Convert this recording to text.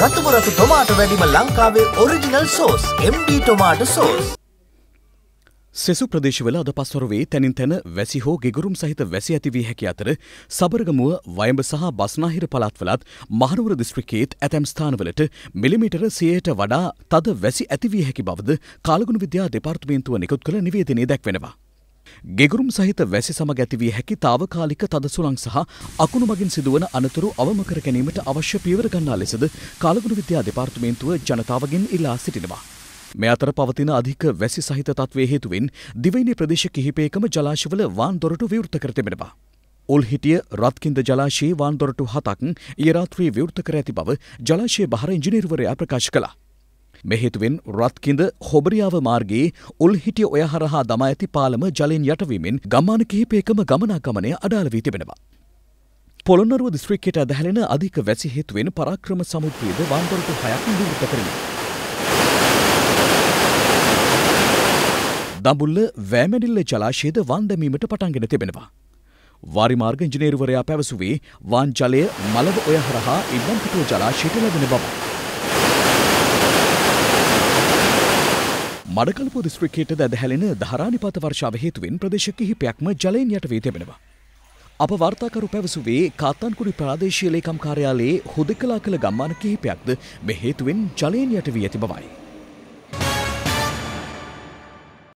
රතුමරතු tomato වැඩිම ලංකාවේ original sauce MD tomato sauce. සෙසු ප්‍රදේශවල අද පස්වරුවේ තැනින් තැන වැසි හෝ ගෙගුරුම් සහිත වැසි ඇතිවී හැකි අතර සබරගමුව වයඹ සහ බස්නාහිර පළාත්වලත් මහනුවර දිස්ත්‍රිකයේත් ඇතැම් ස්ථානවලට මිලිමීටර සියයට වඩා තද වැසි ඇතිවී හැකි බවද කාලගුණ විද්‍යා දෙපාර්තමේන්තුව නිකුත් කළ නිවේදනය දැක්වෙනවා. ගෙගුරුම් සහිත වැසි සමග ඇතිවී හැකි තාවකාලික තද සුළං සහ අකුණු මගින් සිදුවන අනතුරු අවම කර ගැනීමට අවශ්‍ය පියවර ගන්නා ලෙසද කාලගුණ විද්‍යා දෙපාර්තමේන්තුව ජනතාවගෙන් ඉල්ලා සිටිනවා. මේ අතර පවතින අධික වැසි සහිත තත්ත්වයේ හේතුවෙන් දිවයිනේ ප්‍රදේශ කිහිපයකම ජලාශවල වාන් දොරටු විවෘත කර තිබෙනවා. උල්හිටිය රත්කින්ද ජලාශයේ වාන් දොරටු හතක් ඊ රාත්‍රියේ විවෘත කර ඇති බව ජලාශය බහර ඉංජිනේරුවරයා ප්‍රකාශ කළා. මෙහිතුවෙන් රත්කිඳ හොබරියාව මාර්ගයේ උල්හිටිය ඔය හරහා දමා ඇති පාලම ජලයෙන් යටවීමෙන් ගම්මාන කිහිපයකම ගමනාගමනය අඩාල වී තිබෙනවා. පොළොන්නරුව දිස්ත්‍රික්කයට අදහැලෙන අධික වැසි හේතුවෙන් පරාක්‍රම සමුද්‍රයේද වන්දරතු හයක් නිරූපිත කරනවා. දඹුල්ල වෑමැඩිල්ල ජලාශයද වන්දමීමට පටන්ගෙන තිබෙනවා. වාරිමාර්ග ඉංජිනේරුවරයා පැවසුවේ වාන් ජලය මලව ඔය හරහා ඉබ්බන්පිටුව ජලාශයට ලැබෙන බව. මඩකලපු දිස්ත්‍රික්කයට දැද හැලෙන ධාරානිපාත වර්ෂාව හේතුවෙන් ප්‍රදේශ කිහිපයක්ම ජලයෙන් යට වී තිබෙනවා. අප වාර්තාකරු පැවසුවේ කාත්තන්කුඩි ප්‍රාදේශීය ලේකම් කාර්යාලයේ හුදකලා කළ ගම්මාන කිහිපයක්ද මේ හේතුවෙන් ජලයෙන් යට වී ඇති බවයි.